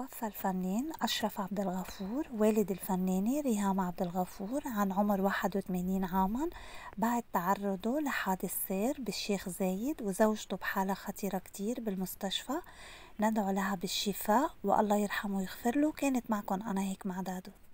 توفى الفنان أشرف عبد الغفور والد الفنانة ريهام عبد الغفور عن عمر 81 عاما بعد تعرضه لحادث سير بالشيخ زايد وزوجته بحالة خطيرة كتير بالمستشفى ندعو لها بالشفاء والله يرحمه ويغفر له كانت معكم أنا هيك معدادو